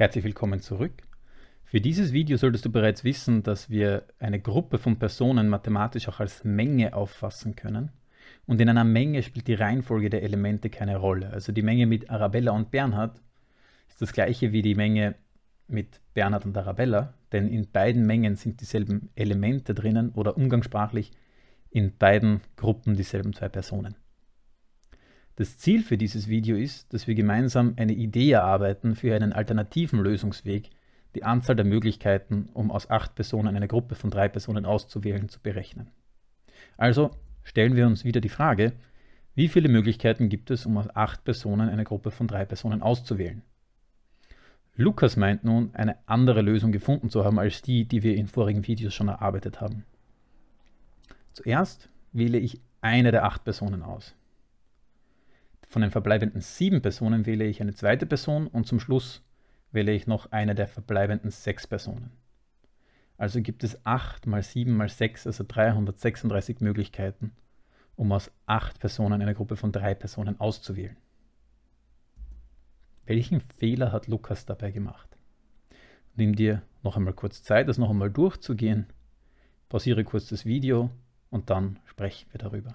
Herzlich willkommen zurück. Für dieses Video solltest du bereits wissen, dass wir eine Gruppe von Personen mathematisch auch als Menge auffassen können. Und in einer Menge spielt die Reihenfolge der Elemente keine Rolle. Also die Menge mit Arabella und Bernhard ist das gleiche wie die Menge mit Bernhard und Arabella, denn in beiden Mengen sind dieselben Elemente drinnen oder umgangssprachlich in beiden Gruppen dieselben zwei Personen. Das Ziel für dieses Video ist, dass wir gemeinsam eine Idee erarbeiten für einen alternativen Lösungsweg, die Anzahl der Möglichkeiten, um aus acht Personen eine Gruppe von drei Personen auszuwählen, zu berechnen. Also stellen wir uns wieder die Frage, wie viele Möglichkeiten gibt es, um aus acht Personen eine Gruppe von drei Personen auszuwählen? Lukas meint nun, eine andere Lösung gefunden zu haben als die, die wir in vorigen Videos schon erarbeitet haben. Zuerst wähle ich eine der acht Personen aus. Von den verbleibenden sieben Personen wähle ich eine zweite Person und zum Schluss wähle ich noch eine der verbleibenden sechs Personen. Also gibt es 8 mal 7 mal 6, also 336 Möglichkeiten, um aus 8 Personen eine Gruppe von 3 Personen auszuwählen. Welchen Fehler hat Lukas dabei gemacht? Nimm dir noch einmal kurz Zeit, das noch einmal durchzugehen. Pausiere kurz das Video und dann sprechen wir darüber.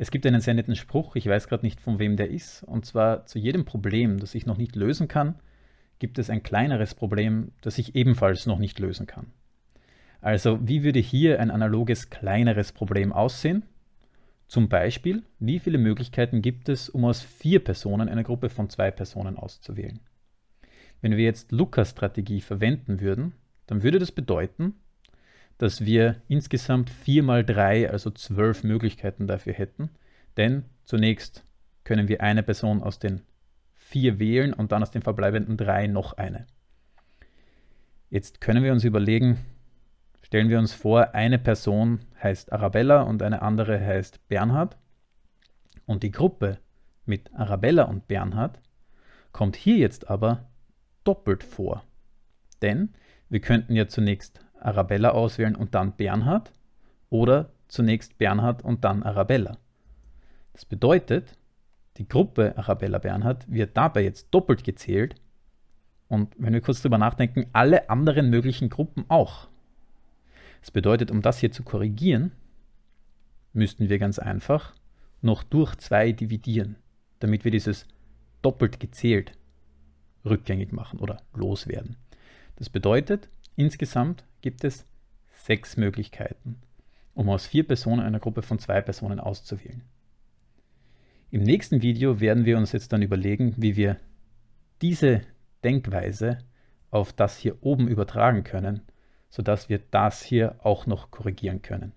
Es gibt einen sehr netten Spruch, ich weiß gerade nicht, von wem der ist, und zwar zu jedem Problem, das ich noch nicht lösen kann, gibt es ein kleineres Problem, das ich ebenfalls noch nicht lösen kann. Also wie würde hier ein analoges kleineres Problem aussehen? Zum Beispiel, wie viele Möglichkeiten gibt es, um aus vier Personen eine Gruppe von zwei Personen auszuwählen? Wenn wir jetzt Lukas-Strategie verwenden würden, dann würde das bedeuten, dass wir insgesamt 4 mal 3, also 12 Möglichkeiten dafür hätten. Denn zunächst können wir eine Person aus den vier wählen und dann aus den verbleibenden drei noch eine. Jetzt können wir uns überlegen, stellen wir uns vor, eine Person heißt Arabella und eine andere heißt Bernhard. Und die Gruppe mit Arabella und Bernhard kommt hier jetzt aber doppelt vor. Denn wir könnten ja zunächst Arabella auswählen und dann Bernhard oder zunächst Bernhard und dann Arabella. Das bedeutet, die Gruppe Arabella Bernhard wird dabei jetzt doppelt gezählt und wenn wir kurz drüber nachdenken, alle anderen möglichen Gruppen auch. Das bedeutet, um das hier zu korrigieren, müssten wir ganz einfach noch durch 2 dividieren, damit wir dieses doppelt gezählt rückgängig machen oder loswerden. Das bedeutet, Insgesamt gibt es sechs Möglichkeiten, um aus vier Personen eine Gruppe von zwei Personen auszuwählen. Im nächsten Video werden wir uns jetzt dann überlegen, wie wir diese Denkweise auf das hier oben übertragen können, sodass wir das hier auch noch korrigieren können.